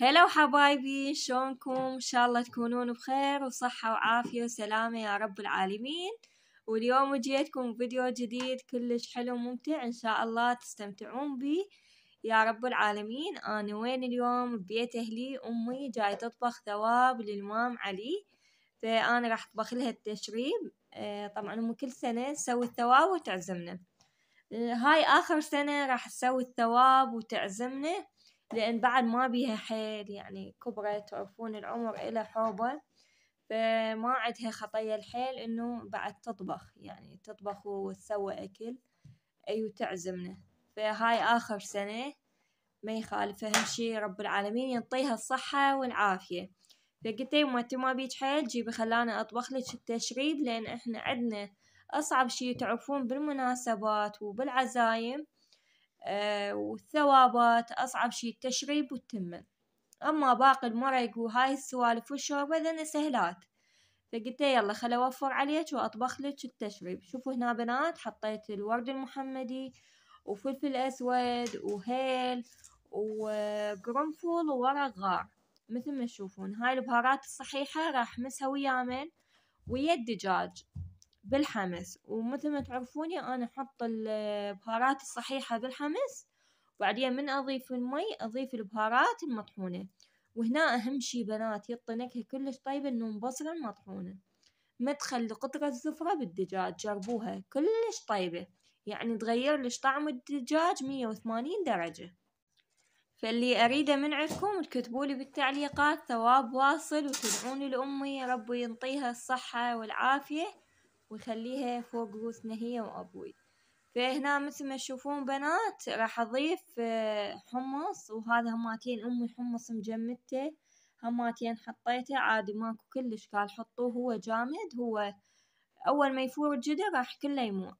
هلا حبايبي شلونكم ان شاء الله تكونون بخير وصحة وعافية وسلامة يا رب العالمين واليوم جيتكم فيديو جديد كلش حلو وممتع ان شاء الله تستمتعون به يا رب العالمين انا وين اليوم ببيت اهلي امي جاي تطبخ ثواب للمام علي فانا راح اطبخ لها التشريب إيه، طبعا امي كل سنة تسوي الثواب وتعزمنا إيه، هاي اخر سنة راح تسوي الثواب وتعزمنا لأن بعد ما بيها حيل يعني كبرت تعرفون العمر إلى حوبة فما عندها خطية الحيل إنه بعد تطبخ يعني تطبخ وتسوي أكل أي وتعزمنا فهاي آخر سنة ما يخالف أهم شي رب العالمين ينطيها الصحة والعافية فقلت يما إيه، انت ما بيج حيل جيبي خلاني اطبخ لك التشريد لان احنا عندنا اصعب شي تعرفون بالمناسبات وبالعزايم آه، والثوابت أصعب شي التشريب والتمن أما باقي المرق وهاي السوالف والشوربة ذن سهلات فقلت إيه، يلا خل أوفر عليك وأطبخ لك التشريب شوفوا هنا بنات حطيت الورد المحمدي وفلفل أسود وهيل وقرنفل وورق غار مثل ما تشوفون هاي البهارات الصحيحة راح أحمسها ويا من ويا الدجاج بالحمس ومثل ما تعرفوني أنا أحط البهارات الصحيحة بالحمس وبعدين من أضيف المي أضيف البهارات المطحونة وهنا أهم شي بنات يطي نكهة كلش طيبة إنه البصلة المطحونة مدخل لقطرة زفرة بالدجاج جربوها كلش طيبة يعني تغير لش طعم الدجاج مية وثمانين درجة فاللي أريده من عندكم تكتبولي بالتعليقات ثواب واصل وتدعوني لأمي ربي ينطيها الصحة والعافية ويخليها فوق روسنا هي وأبوي فهنا مثل ما تشوفون بنات راح أضيف آه، حمص وهذا هماتين أمي حمص مجمدته هماتين حطيته عادي ماكو كلش قال حطوه هو جامد هو أول ما يفور الجدر راح كله يموع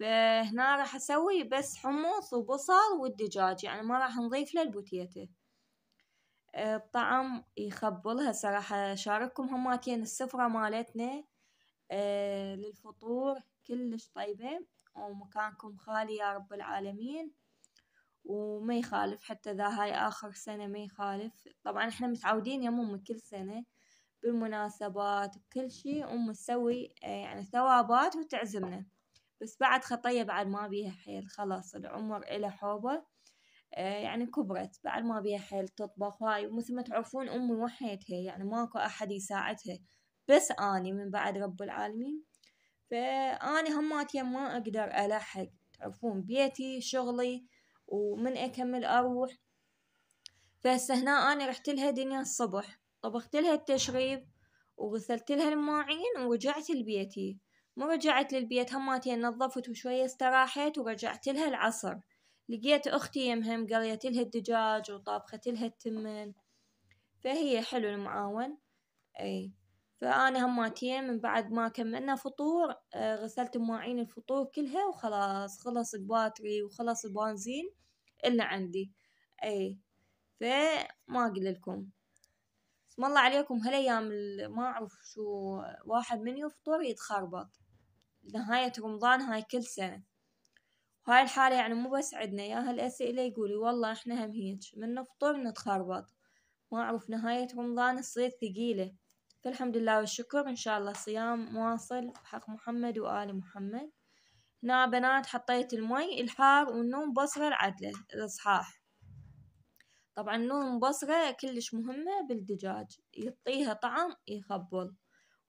فهنا راح أسوي بس حمص وبصل والدجاج يعني ما راح نضيف له البوتيته الطعم آه، يخبلها صراحة شارككم هماتين السفرة مالتنا آه، للفطور كلش طيبة ومكانكم خالي يا رب العالمين وما يخالف حتى ذا هاي آخر سنة ما يخالف طبعا احنا متعودين يا أمي كل سنة بالمناسبات بكل شي أم تسوي آه، يعني ثوابات وتعزمنا بس بعد خطية بعد ما بيها حيل خلاص العمر إلى حوبة آه، يعني كبرت بعد ما بيها حيل تطبخ هاي ومثل ما تعرفون أمي وحيتها يعني ماكو أحد يساعدها بس أني من بعد رب العالمين فأني هماتي ما أقدر ألحق تعرفون بيتي شغلي ومن أكمل أروح فهسه هنا أنا رحت لها دنيا الصبح طبخت لها التشريب وغسلت لها المواعين ورجعت لبيتي مو رجعت للبيت هماتي نظفت وشوية استراحت ورجعت لها العصر لقيت أختي يمهم قريت لها الدجاج وطابخت لها التمن فهي حلو المعاون أي فأنا هماتين من بعد ما كملنا فطور آه، غسلت مواعين الفطور كلها وخلاص خلص الباتري وخلص البنزين إلا عندي أي فما أقول لكم بسم الله عليكم هالأيام ما أعرف شو واحد من يفطر يتخربط نهاية رمضان هاي كل سنة وهاي الحالة يعني مو بس عندنا يا هالأسئلة يقولوا والله احنا هم هيج من نفطر نتخربط ما أعرف نهاية رمضان تصير ثقيلة فالحمد لله والشكر إن شاء الله صيام مواصل بحق محمد وآل محمد هنا بنات حطيت المي الحار والنوم بصرة العدلة الإصحاح طبعا النوم بصرة كلش مهمة بالدجاج يعطيها طعم يخبل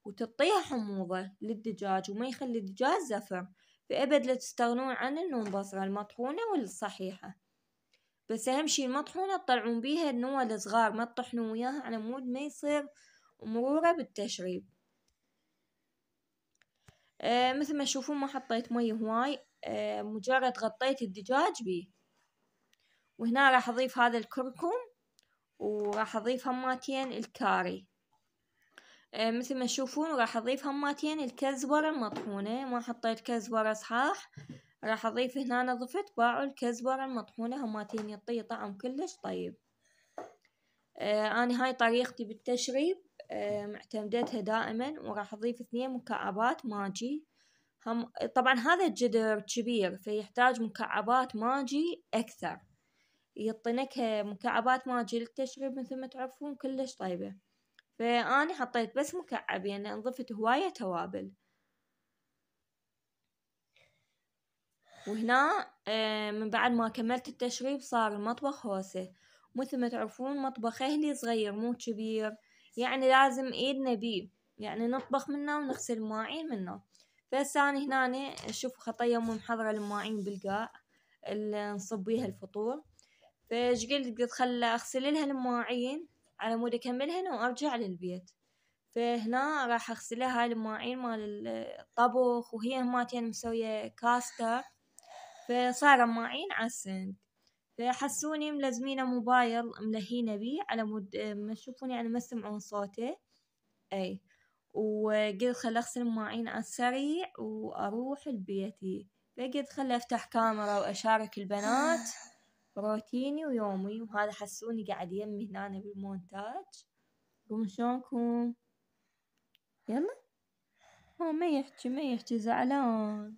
وتعطيها حموضة للدجاج وما يخلي الدجاج زفر فأبد لا تستغنون عن النوم بصرة المطحونة والصحيحة بس أهم شي المطحونة تطلعون بيها النوى الصغار ما تطحنوا وياها على مود ما يصير ومروره بالتشريب آه مثل ما تشوفون ما حطيت مي هواي آه مجرد غطيت الدجاج بيه وهنا راح اضيف هذا الكركم وراح اضيف هماتين الكاري آه مثل ما تشوفون راح اضيف هماتين الكزبرة المطحونة ما حطيت كزبرة صحاح راح اضيف هنا أنا ضفت باعوا الكزبرة المطحونة هماتين يعطيه طعم كلش طيب آه أنا هاي طريقتي بالتشريب معتمدتها دائما وراح أضيف اثنين مكعبات ماجي هم طبعا هذا الجدر كبير فيحتاج مكعبات ماجي أكثر يطنكها مكعبات ماجي للتشريب مثل ما تعرفون كلش طيبة فاني حطيت بس مكعب لأن يعني انضفت هواية توابل وهنا من بعد ما كملت التشريب صار المطبخ هوسه مثل ما تعرفون مطبخ أهلي صغير مو كبير يعني لازم ايدنا بيه يعني نطبخ منه ونغسل المواعين منه فهسه انا هنا اشوف خطية مو محضرة المواعين بالقاع اللي نصب بيها الفطور فايش قلت قلت خل اغسل لها المواعين على مود اكملهن وارجع للبيت فهنا راح اغسلها هاي المواعين مال الطبخ وهي ماتين مسوية كاستر فصار مواعين على فحسوني ملزمينه موبايل ملهينه بيه على مود ما تشوفوني يعني ما تسمعون صوتي اي وقلت خل اغسل المواعين على السريع واروح لبيتي فقلت خل افتح كاميرا واشارك البنات روتيني ويومي وهذا حسوني قاعد يمي هنا بالمونتاج قوم شلونكم يلا هو ما يحكي ما يحكي زعلان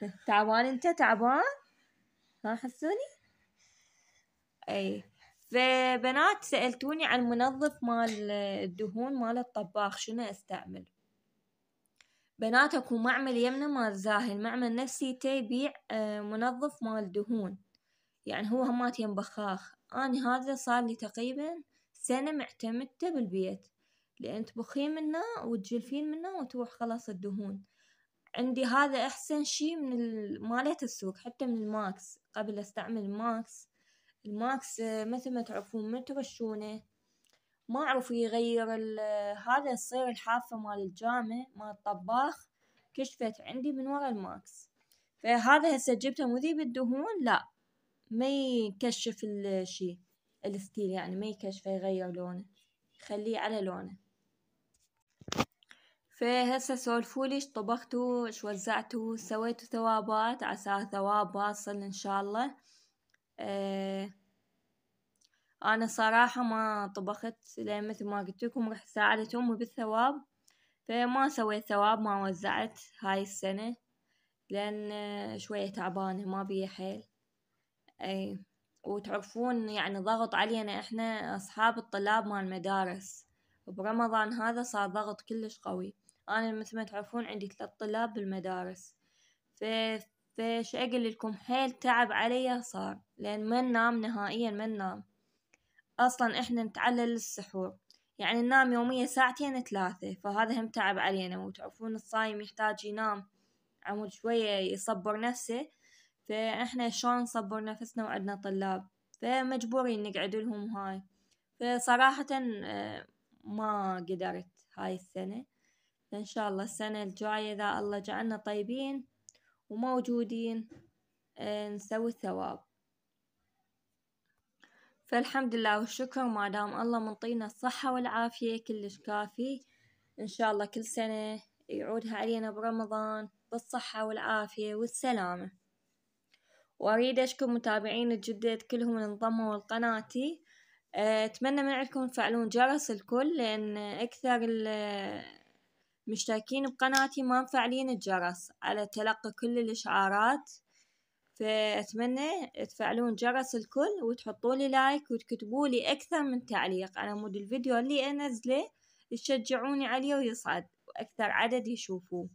تعبان انت تعبان ها حسوني اي فبنات سألتوني عن منظف مال الدهون مال الطباخ شنو استعمل بنات اكو معمل يمنا مال زاهي معمل نفسي تبيع آه، منظف مال دهون يعني هو همات يم بخاخ أنا هذا صار لي تقريبا سنة معتمدته بالبيت لأن تبخين منه وتجلفين منه وتروح خلاص الدهون عندي هذا أحسن شي من مالت السوق حتى من الماكس قبل أستعمل الماكس الماكس آه، مثل ما تعرفون ما ترشونه ما أعرف يغير هذا يصير الحافة مال الجامع مال الطباخ كشفت عندي من ورا الماكس فهذا هسه جبته مذيب الدهون لا ما يكشف الشي الستيل يعني ما يكشفه يغير لونه يخليه على لونه فهسه سولفولي طبختو اش وزعتو سويتو ثوابات عسى ثواب واصل ان شاء الله اه انا صراحة ما طبخت لان مثل ما قلت لكم رحت ساعدت امي بالثواب فما سويت ثواب ما وزعت هاي السنة لان شوية تعبانة ما بيا حيل اي وتعرفون يعني ضغط علينا احنا اصحاب الطلاب مال المدارس برمضان هذا صار ضغط كلش قوي أنا مثل ما تعرفون عندي ثلاث طلاب بالمدارس ف... فش أقول لكم حيل تعب علي صار لأن ما ننام نهائيا ما ننام أصلا إحنا نتعلل السحور يعني ننام يوميا ساعتين ثلاثة فهذا هم تعب علينا وتعرفون الصايم يحتاج ينام عمود شوية يصبر نفسه فإحنا شلون نصبر نفسنا وعندنا طلاب فمجبورين نقعد لهم هاي فصراحة آه، ما قدرت هاي السنة إن شاء الله السنة الجاية إذا الله جعلنا طيبين وموجودين آه، نسوي الثواب فالحمد لله والشكر ما دام الله منطينا الصحة والعافية كلش كافي إن شاء الله كل سنة يعودها علينا برمضان بالصحة والعافية والسلامة وأريد أشكر متابعين الجدد كلهم اللي انضموا لقناتي آه، أتمنى من عندكم تفعلون جرس الكل لأن أكثر مشتركين بقناتي ما مفعلين الجرس على تلقي كل الإشعارات فأتمنى تفعلون جرس الكل وتحطوا لي لايك وتكتبوا لي أكثر من تعليق على مود الفيديو اللي أنزله تشجعوني عليه ويصعد وأكثر عدد يشوفوه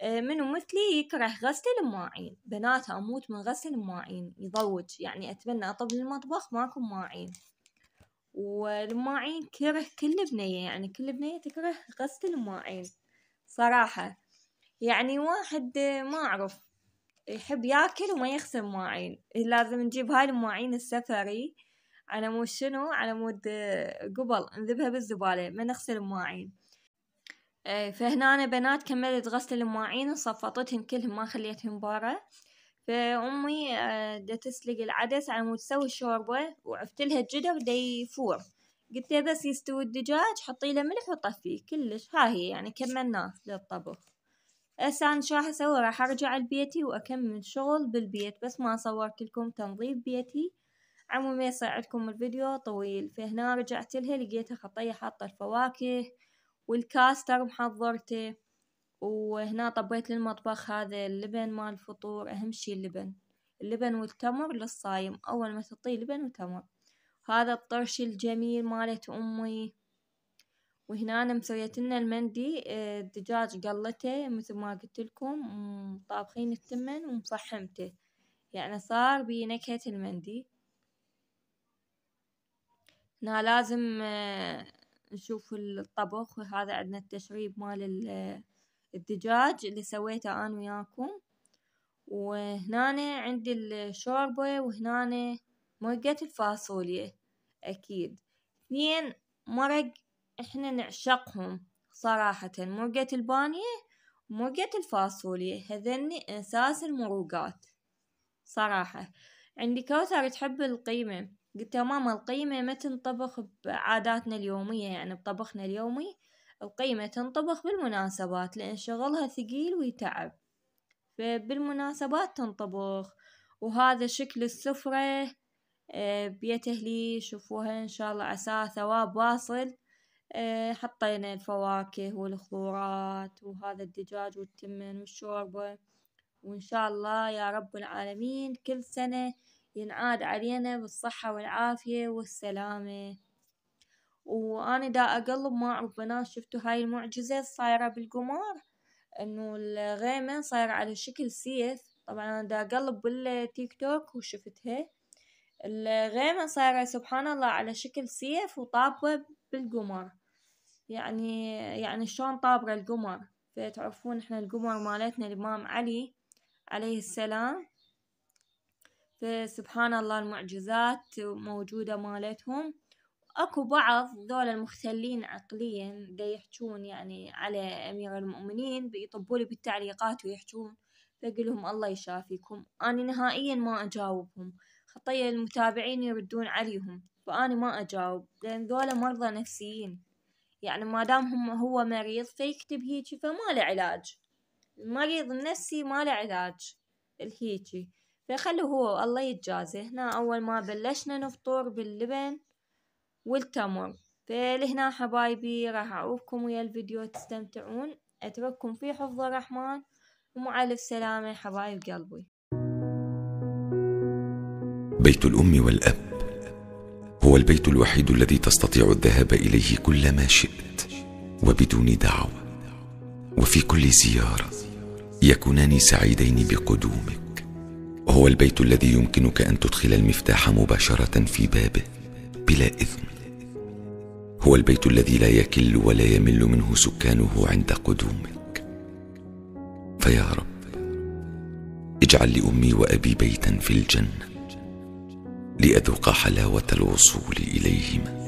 آه، منو مثلي يكره غسل المواعين بنات أموت من غسل المواعين يضوج يعني أتمنى أطب المطبخ ماكو مواعين والمواعين كره كل بنية يعني كل بنية تكره غسل المواعين صراحة يعني واحد ما أعرف يحب ياكل وما يغسل مواعين لازم نجيب هاي المواعين السفري على مود شنو على مود آه، قبل نذبها بالزبالة ما نغسل المواعين آه، فهنا أنا بنات كملت غسل المواعين وصفطتهم كلهم ما خليتهم برا فأمي دا آه، تسلق العدس على مود تسوي الشوربة وعفت لها الجدر دا يفور قلت لها بس يستوي الدجاج حطي له ملح وطفيه كلش ها هي يعني كملناه للطبخ هسه انا شو راح اسوي راح ارجع لبيتي واكمل شغل بالبيت بس ما صورت لكم تنظيف بيتي عمو ما يصير عندكم الفيديو طويل فهنا رجعت لها لقيتها خطية حاطة الفواكه والكاستر محضرته وهنا طبيت للمطبخ هذا اللبن مال الفطور أهم شي اللبن اللبن والتمر للصايم أول ما تطيه لبن وتمر هذا الطرش الجميل مالت أمي وهنا أنا مسويت لنا المندي الدجاج آه، قلته مثل ما قلت لكم طابخين التمن ومصحمته يعني صار بنكهة المندي هنا لازم آه، نشوف الطبخ وهذا عندنا التشريب مال الدجاج اللي سويته أنا وياكم وهنا عندي الشوربة وهنا مرقة الفاصوليا أكيد اثنين مرق احنا نعشقهم صراحة مرقة البانية ومرقة الفاصوليا هذني أساس المروقات صراحة عندي كوثر تحب القيمة قلت ماما القيمة ما تنطبخ بعاداتنا اليومية يعني بطبخنا اليومي القيمة تنطبخ بالمناسبات لأن شغلها ثقيل ويتعب فبالمناسبات تنطبخ وهذا شكل السفرة آه، بيته لي شوفوها إن شاء الله عساه ثواب واصل آه، حطينا الفواكه والخضروات وهذا الدجاج والتمن والشوربة وإن شاء الله يا رب العالمين كل سنة ينعاد علينا بالصحة والعافية والسلامة وانا دا اقلب ما اعرف بنات شفتوا هاي المعجزة صايرة بالقمار انه الغيمة صايرة على شكل سيف طبعا انا دا اقلب بالتيك توك وشفتها الغيمة صايرة سبحان الله على شكل سيف وطابة بالقمر يعني يعني شلون طابرة القمر فتعرفون احنا القمر مالتنا الإمام علي عليه السلام فسبحان الله المعجزات موجودة مالتهم أكو بعض دول المختلين عقليا دا يحجون يعني على أمير المؤمنين بيطبولي بالتعليقات ويحجون بقلهم الله يشافيكم أنا نهائيا ما أجاوبهم خطية المتابعين يردون عليهم فأنا ما أجاوب لأن ذولا مرضى نفسيين يعني ما دام هم هو مريض فيكتب هيجي فما له علاج المريض النفسي ما له علاج الهيجي فخلوا هو الله يتجازى هنا أول ما بلشنا نفطر باللبن والتمر فلهنا حبايبي راح أعوفكم ويا الفيديو تستمتعون أترككم في حفظ الرحمن ومع ألف سلامة حبايب قلبي بيت الأم والأب هو البيت الوحيد الذي تستطيع الذهاب إليه كلما شئت وبدون دعوة وفي كل زيارة يكونان سعيدين بقدومك هو البيت الذي يمكنك أن تدخل المفتاح مباشرة في بابه بلا إثم هو البيت الذي لا يكل ولا يمل منه سكانه عند قدومك فيا رب اجعل لأمي وأبي بيتا في الجنة لأذوق حلاوة الوصول إليهما